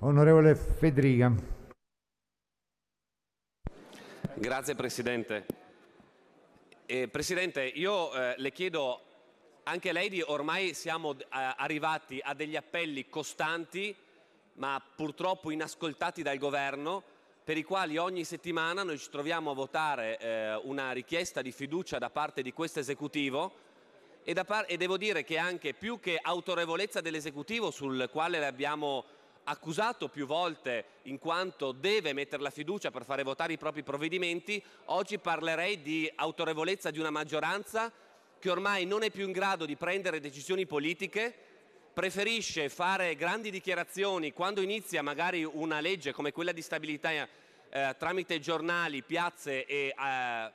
Onorevole Federica. Grazie Presidente. Eh, Presidente, io eh, le chiedo anche lei di ormai siamo eh, arrivati a degli appelli costanti ma purtroppo inascoltati dal governo per i quali ogni settimana noi ci troviamo a votare eh, una richiesta di fiducia da parte di questo esecutivo e, e devo dire che anche più che autorevolezza dell'esecutivo sul quale abbiamo accusato più volte in quanto deve mettere la fiducia per fare votare i propri provvedimenti, oggi parlerei di autorevolezza di una maggioranza che ormai non è più in grado di prendere decisioni politiche, preferisce fare grandi dichiarazioni quando inizia magari una legge come quella di stabilità eh, tramite giornali, piazze e eh,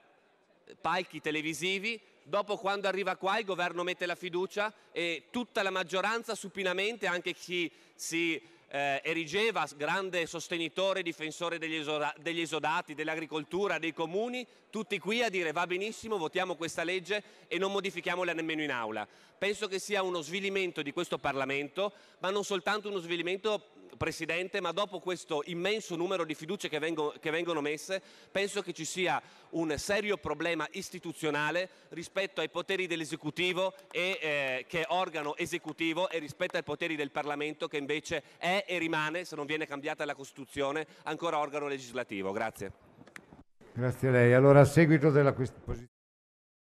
palchi televisivi dopo quando arriva qua il governo mette la fiducia e tutta la maggioranza supinamente, anche chi si eh, erigeva grande sostenitore, difensore degli, esoda degli esodati, dell'agricoltura, dei comuni, tutti qui a dire va benissimo, votiamo questa legge e non modifichiamola nemmeno in aula. Penso che sia uno svilimento di questo Parlamento, ma non soltanto uno svilimento Presidente, ma dopo questo immenso numero di fiducie che, vengo, che vengono messe, penso che ci sia un serio problema istituzionale rispetto ai poteri dell'esecutivo eh, che è organo esecutivo e rispetto ai poteri del Parlamento che invece è e rimane, se non viene cambiata la Costituzione, ancora organo legislativo. Grazie. Grazie a lei. Allora, a seguito della questione...